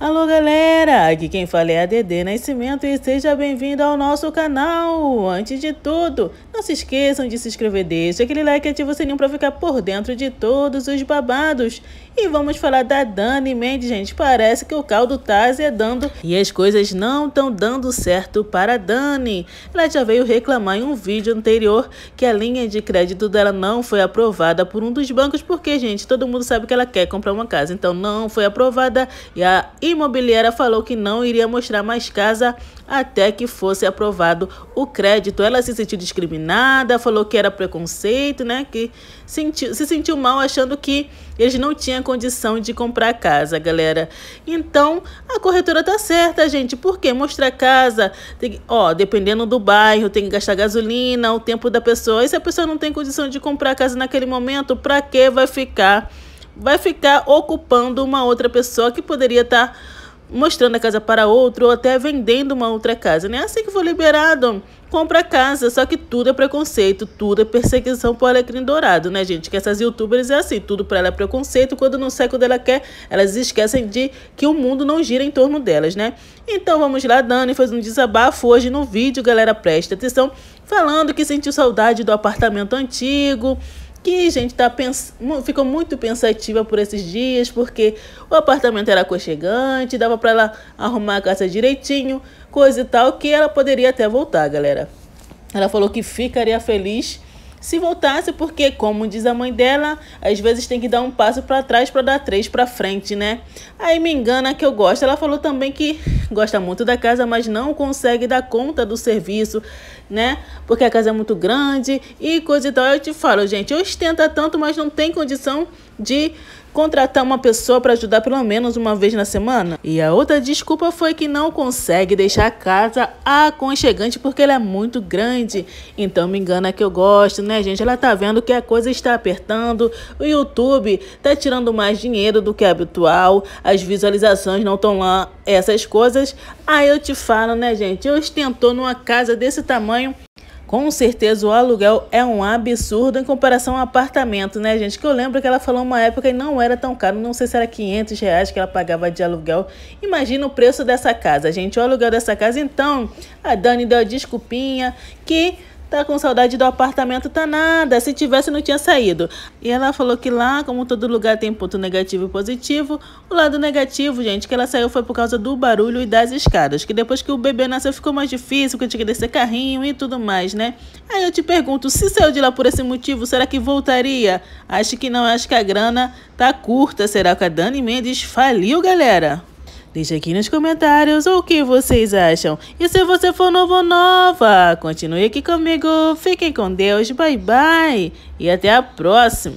Alô galera, aqui quem fala é a DD Nascimento e seja bem-vindo ao nosso canal. Antes de tudo, não se esqueçam de se inscrever, deixa aquele like e ativa o sininho para ficar por dentro de todos os babados. E vamos falar da Dani Mendes, gente, parece que o caldo tá azedando e as coisas não estão dando certo para a Dani. Ela já veio reclamar em um vídeo anterior que a linha de crédito dela não foi aprovada por um dos bancos porque, gente, todo mundo sabe que ela quer comprar uma casa, então não foi aprovada e a imobiliária falou que não iria mostrar mais casa até que fosse aprovado o crédito. Ela se sentiu discriminada, falou que era preconceito, né? Que sentiu, se sentiu mal achando que eles não tinham condição de comprar casa, galera. Então, a corretora tá certa, gente. Porque mostrar casa, tem, ó, dependendo do bairro, tem que gastar gasolina, o tempo da pessoa. E se a pessoa não tem condição de comprar casa naquele momento, para que vai ficar vai ficar ocupando uma outra pessoa que poderia estar tá mostrando a casa para outro ou até vendendo uma outra casa, né? Assim que for liberado, compra a casa, só que tudo é preconceito, tudo é perseguição pro alecrim dourado, né, gente? Que essas youtubers é assim, tudo para ela é preconceito, quando não sai quando ela quer, elas esquecem de que o mundo não gira em torno delas, né? Então vamos lá, Dani fez um desabafo hoje no vídeo, galera, presta atenção, falando que sentiu saudade do apartamento antigo, gente, tá pens... ficou muito pensativa por esses dias, porque o apartamento era aconchegante, dava para ela arrumar a casa direitinho, coisa e tal, que ela poderia até voltar, galera. Ela falou que ficaria feliz se voltasse, porque, como diz a mãe dela, às vezes tem que dar um passo para trás para dar três para frente, né? Aí me engana que eu gosto. Ela falou também que gosta muito da casa, mas não consegue dar conta do serviço, né? Porque a casa é muito grande e coisa e tal. Eu te falo, gente, ostenta tanto, mas não tem condição de contratar uma pessoa para ajudar pelo menos uma vez na semana. E a outra desculpa foi que não consegue deixar a casa aconchegante porque ela é muito grande. Então me engana que eu gosto, né, gente? Ela tá vendo que a coisa está apertando, o YouTube tá tirando mais dinheiro do que é habitual, as visualizações não estão lá, essas coisas. Aí eu te falo, né, gente? Eu estou numa casa desse tamanho com certeza o aluguel é um absurdo em comparação ao apartamento, né, gente? Que eu lembro que ela falou uma época e não era tão caro, não sei se era 500 reais que ela pagava de aluguel. Imagina o preço dessa casa, gente. O aluguel dessa casa, então, a Dani deu a desculpinha que Tá com saudade do apartamento, tá nada. Se tivesse, não tinha saído. E ela falou que lá, como todo lugar tem ponto negativo e positivo, o lado negativo, gente, que ela saiu foi por causa do barulho e das escadas. Que depois que o bebê nasceu ficou mais difícil, que tinha que descer carrinho e tudo mais, né? Aí eu te pergunto, se saiu de lá por esse motivo, será que voltaria? Acho que não, acho que a grana tá curta. Será que a Dani Mendes faliu, galera? Deixa aqui nos comentários o que vocês acham. E se você for novo ou nova, continue aqui comigo. Fiquem com Deus, bye bye e até a próxima.